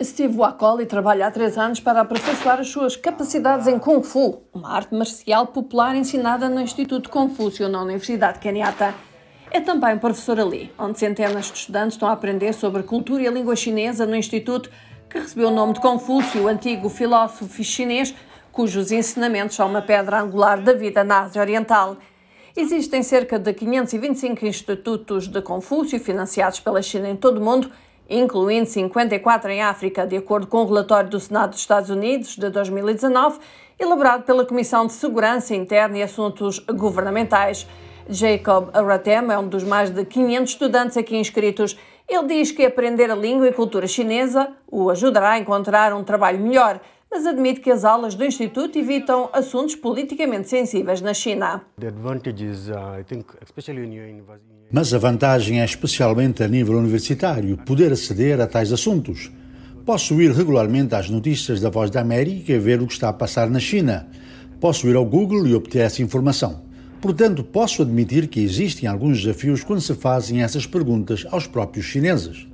Steve Wakoli trabalha há três anos para aperfeiçoar as suas capacidades em Kung Fu, uma arte marcial popular ensinada no Instituto Confúcio na Universidade Kenyatta. É também professor ali, onde centenas de estudantes estão a aprender sobre cultura e língua chinesa no Instituto, que recebeu o nome de Confúcio, o antigo filósofo chinês, cujos ensinamentos são uma pedra angular da vida na Ásia Oriental. Existem cerca de 525 institutos de Confúcio financiados pela China em todo o mundo, incluindo 54 em África, de acordo com o um relatório do Senado dos Estados Unidos de 2019, elaborado pela Comissão de Segurança Interna e Assuntos Governamentais. Jacob Aratem é um dos mais de 500 estudantes aqui inscritos. Ele diz que aprender a língua e cultura chinesa o ajudará a encontrar um trabalho melhor mas admite que as aulas do Instituto evitam assuntos politicamente sensíveis na China. Uh, mas a vantagem é, especialmente a nível universitário, poder aceder a tais assuntos. Posso ir regularmente às notícias da Voz da América e ver o que está a passar na China. Posso ir ao Google e obter essa informação. Portanto, posso admitir que existem alguns desafios quando se fazem essas perguntas aos próprios chineses.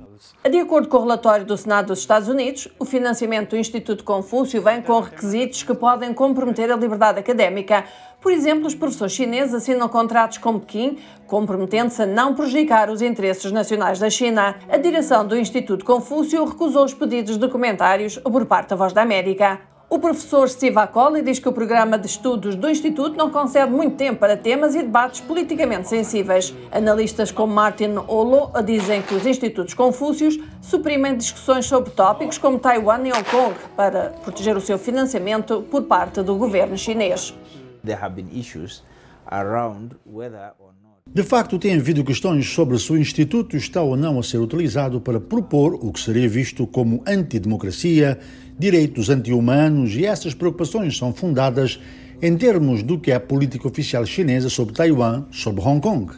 De acordo com o relatório do Senado dos Estados Unidos, o financiamento do Instituto Confúcio vem com requisitos que podem comprometer a liberdade académica. Por exemplo, os professores chineses assinam contratos com Pequim, comprometendo-se a não prejudicar os interesses nacionais da China. A direção do Instituto Confúcio recusou os pedidos de comentários por parte da Voz da América. O professor Steve Acoli diz que o programa de estudos do Instituto não concede muito tempo para temas e debates politicamente sensíveis. Analistas como Martin Olo dizem que os institutos confúcios suprimem discussões sobre tópicos como Taiwan e Hong Kong para proteger o seu financiamento por parte do governo chinês. There have been issues around whether or not de facto, tem havido questões sobre se o Instituto está ou não a ser utilizado para propor o que seria visto como antidemocracia, direitos anti-humanos, e essas preocupações são fundadas em termos do que é a política oficial chinesa sobre Taiwan, sobre Hong Kong.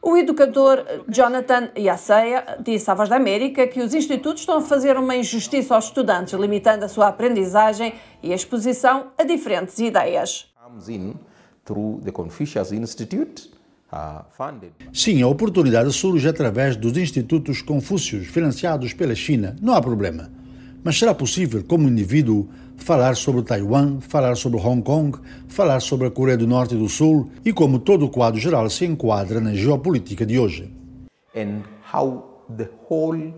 O educador Jonathan Yaseya disse à Voz da América que os institutos estão a fazer uma injustiça aos estudantes, limitando a sua aprendizagem e a exposição a diferentes ideias through the Confucius Institute. Uh, Sim, a oportunidade surge através dos institutos confúcios financiados pela China. Não há problema. Mas será possível, como indivíduo, falar sobre Taiwan, falar sobre Hong Kong, falar sobre a Coreia do Norte e do Sul e como todo o quadro geral se enquadra na geopolítica de hoje? And how the whole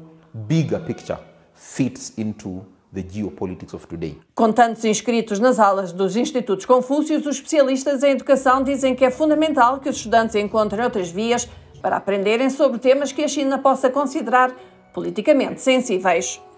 bigger picture fits into the geopolitics of today. Com tantos inscritos nas aulas dos Institutos Confúcios, os especialistas em educação dizem que é fundamental que os estudantes encontrem outras vias para aprenderem sobre temas que a China possa considerar politicamente sensíveis.